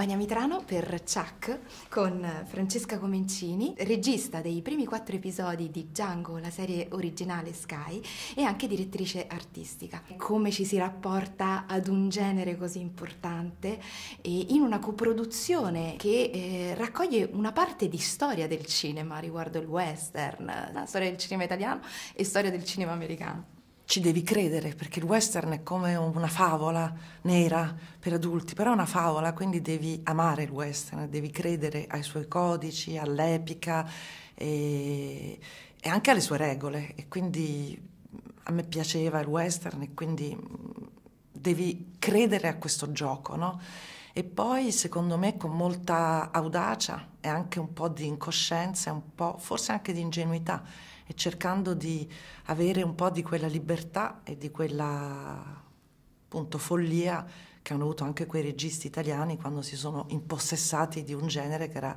Bagnamitrano per Chuck con Francesca Comencini, regista dei primi quattro episodi di Django, la serie originale Sky, e anche direttrice artistica. Come ci si rapporta ad un genere così importante e in una coproduzione che eh, raccoglie una parte di storia del cinema riguardo il western, la storia del cinema italiano e storia del cinema americano ci devi credere, perché il western è come una favola nera per adulti, però è una favola, quindi devi amare il western, devi credere ai suoi codici, all'epica e, e anche alle sue regole. E quindi mm, a me piaceva il western e quindi mm, devi credere a questo gioco, no? E poi, secondo me, con molta audacia e anche un po' di incoscienza, un po', forse anche di ingenuità, e cercando di avere un po' di quella libertà e di quella appunto follia che hanno avuto anche quei registi italiani quando si sono impossessati di un genere che era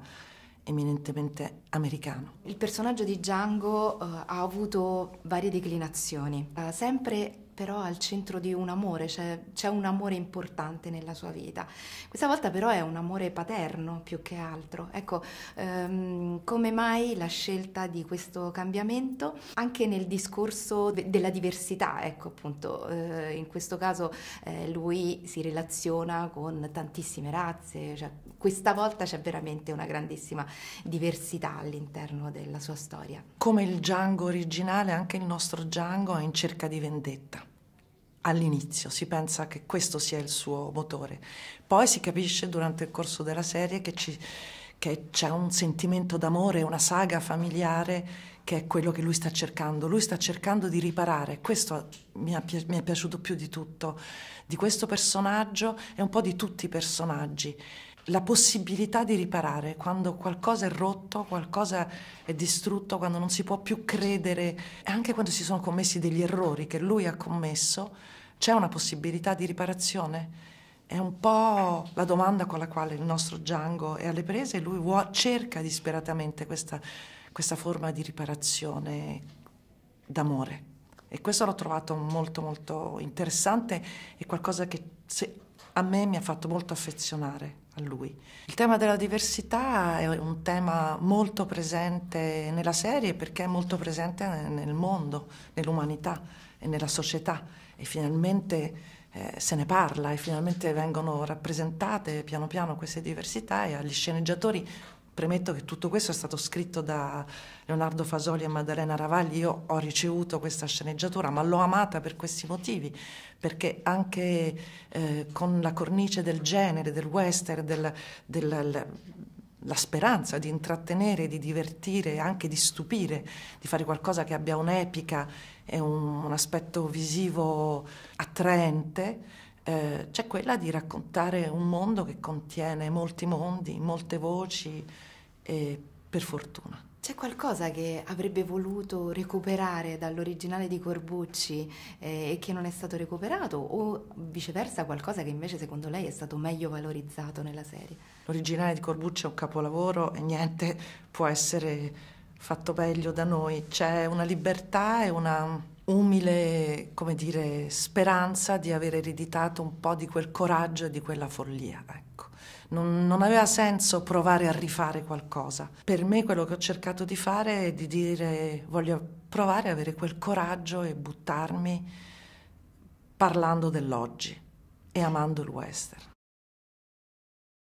eminentemente americano. Il personaggio di Django uh, ha avuto varie declinazioni, uh, sempre però al centro di un amore, c'è, un amore importante nella sua vita. Questa volta però è un amore paterno più che altro. Ecco, ehm, come mai la scelta di questo cambiamento? Anche nel discorso de della diversità, ecco appunto, eh, in questo caso eh, lui si relaziona con tantissime razze, cioè, questa volta c'è veramente una grandissima diversità all'interno della sua storia. Come il Django originale, anche il nostro Django è in cerca di vendetta all'inizio, si pensa che questo sia il suo motore. Poi si capisce durante il corso della serie che, ci, che c'è un sentimento d'amore, una saga familiare che è quello che lui sta cercando. Lui sta cercando di riparare, questo mi, pi- mi è piaciuto più di tutto, di questo personaggio e un po' di tutti i personaggi la possibilità di riparare, quando qualcosa è rotto, qualcosa è distrutto, quando non si può più credere, e anche quando si sono commessi degli errori che lui ha commesso, c'è una possibilità di riparazione? È un po' la domanda con la quale il nostro Django è alle prese e lui vuo, cerca disperatamente questa, questa forma di riparazione d'amore. E questo l'ho trovato molto molto interessante e qualcosa che se, a me mi ha fatto molto affezionare a lui. Il tema della diversità è un tema molto presente nella serie perché è molto presente nel mondo, nell'umanità e nella società e finalmente eh, se ne parla e finalmente vengono rappresentate piano piano queste diversità e agli sceneggiatori Premetto che tutto questo è stato scritto da Leonardo Fasoli e Maddalena Ravagli, io ho ricevuto questa sceneggiatura, ma l'ho amata per questi motivi, perché anche eh, con la cornice del genere, del western, del, del, la speranza di intrattenere, di divertire, anche di stupire, di fare qualcosa che abbia un'epica e un, un aspetto visivo attraente, eh, c'è quella di raccontare un mondo che contiene molti mondi, molte voci e per fortuna. C'è qualcosa che avrebbe voluto recuperare dall'originale di Corbucci eh, e che non è stato recuperato o viceversa qualcosa che invece secondo lei è stato meglio valorizzato nella serie? L'originale di Corbucci è un capolavoro e niente può essere fatto meglio da noi, c'è una libertà e una umile, come dire, speranza di aver ereditato un po' di quel coraggio e di quella follia, ecco. Non, non, aveva senso provare a rifare qualcosa. Per me quello che ho cercato di fare è di dire voglio provare ad avere quel coraggio e buttarmi parlando dell'oggi e amando il western.